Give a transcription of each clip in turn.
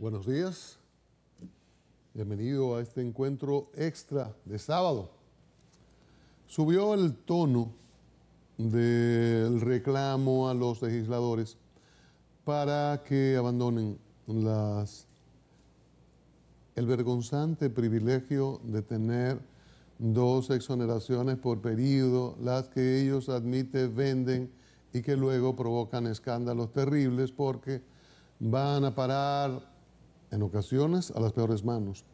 Buenos días. Bienvenido a este encuentro extra de sábado. Subió el tono del reclamo a los legisladores para que abandonen las, el vergonzante privilegio de tener dos exoneraciones por periodo, las que ellos admiten, venden y que luego provocan escándalos terribles porque van a parar en ocasiones a las peores manos.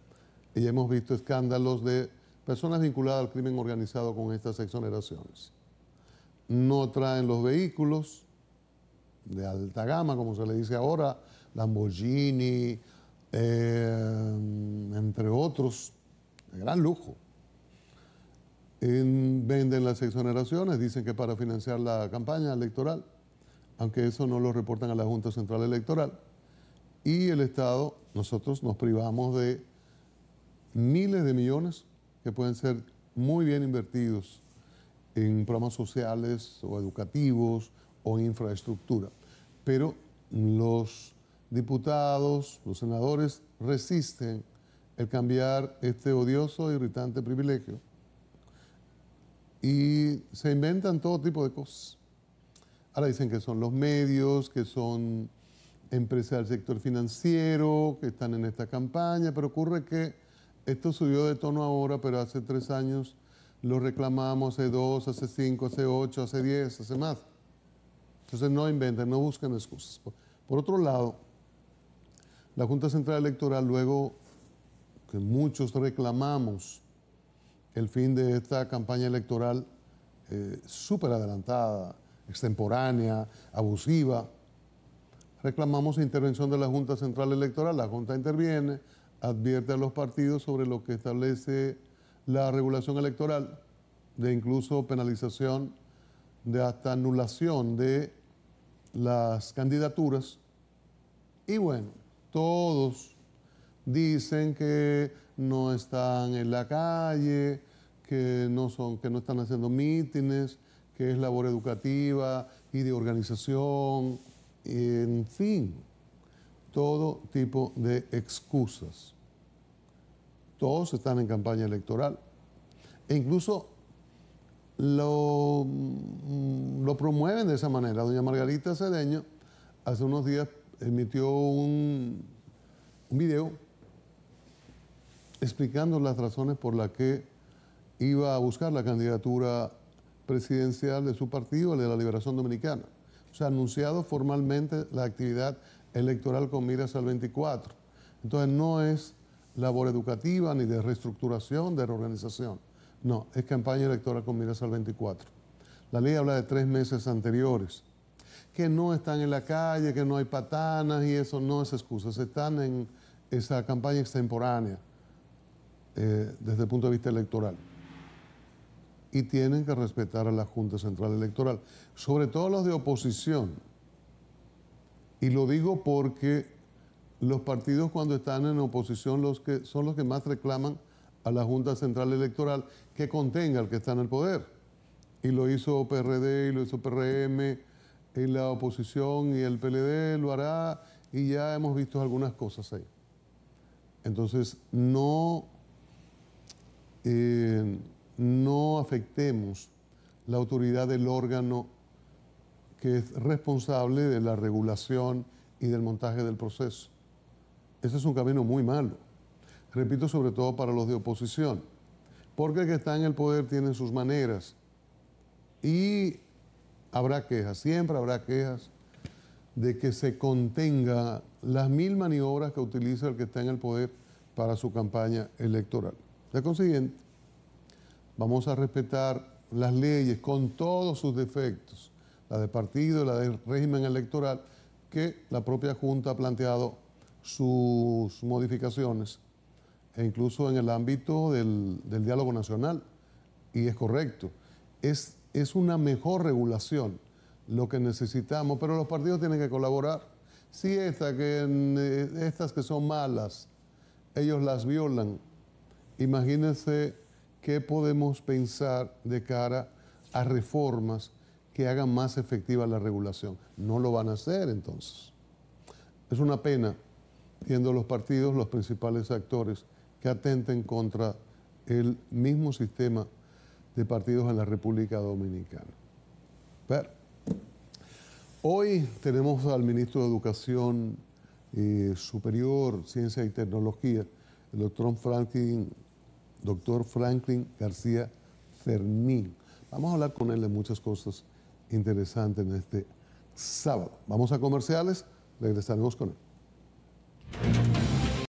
Y hemos visto escándalos de personas vinculadas al crimen organizado con estas exoneraciones. No traen los vehículos de alta gama, como se le dice ahora, Lamborghini, eh, entre otros, de gran lujo. venden las exoneraciones, dicen que para financiar la campaña electoral, aunque eso no lo reportan a la Junta Central Electoral y el Estado, nosotros nos privamos de miles de millones que pueden ser muy bien invertidos en programas sociales o educativos o infraestructura. Pero los diputados, los senadores resisten el cambiar este odioso e irritante privilegio y se inventan todo tipo de cosas. Ahora dicen que son los medios, que son empresas del sector financiero que están en esta campaña, pero ocurre que esto subió de tono ahora, pero hace tres años lo reclamamos, hace dos, hace cinco, hace ocho, hace diez, hace más. Entonces no inventen, no busquen excusas. Por, otro lado, la Junta Central Electoral, luego que muchos reclamamos el fin de esta campaña electoral eh, súper adelantada, extemporánea, abusiva, reclamamos intervención de la Junta Central Electoral. La Junta interviene, advierte a los partidos sobre lo que establece la regulación electoral, de incluso penalización, de hasta anulación de las candidaturas. Y bueno, todos dicen que no están en la calle, que no, son, que no están haciendo mítines, que es labor educativa y de organización en fin, todo tipo de excusas. Todos están en campaña electoral. E incluso mm, lo, promueven de esa manera. Doña Margarita Cedeño hace unos días emitió un, un video explicando las razones por las que iba a buscar la candidatura presidencial de su partido, el de la Liberación Dominicana. Se ha anunciado formalmente la actividad electoral con miras al 24. Entonces no es labor educativa ni de reestructuración, de reorganización. No, es campaña electoral con miras al 24. La ley habla de tres meses anteriores, que no están en la calle, que no hay patanas y eso no es excusa. Se están en esa campaña extemporánea eh, desde el punto de vista electoral y tienen que respetar a la Junta Central Electoral, sobre todo los de oposición. Y lo digo porque los partidos cuando están en oposición los que, son los que más reclaman a la Junta Central Electoral que contenga al que está en el poder. Y lo hizo PRD y lo hizo PRM y la oposición y el PLD lo hará y ya hemos visto algunas cosas ahí. Entonces, no... Eh, no afectemos la autoridad del órgano que es responsable de la regulación y del montaje del proceso. Ese es un camino muy malo, repito, sobre todo para los de oposición, porque el que está en el poder tiene sus maneras y habrá quejas, siempre habrá quejas de que se contenga las mil maniobras que utiliza el que está en el poder para su campaña electoral. De consiguiente, Vamos a respetar las leyes con todos sus defectos, la de partido la del régimen electoral, que la propia Junta ha planteado sus modificaciones, e incluso en el ámbito del, diálogo nacional, y es correcto. Es, es una mejor regulación lo que necesitamos, pero los partidos tienen que colaborar. Si que, eh, estas que son malas, ellos las violan, imagínense ¿qué podemos pensar de cara a reformas que hagan más efectiva la regulación? No lo van a hacer entonces. Es una pena, viendo los partidos los principales actores que atenten contra el mismo sistema de partidos en la República Dominicana. Pero, hoy tenemos al ministro de Educación eh, Superior, Ciencia y Tecnología, el doctor Franklin doctor Franklin García Fermín. Vamos a hablar con él de muchas cosas interesantes en este sábado. Vamos a comerciales, regresaremos con él.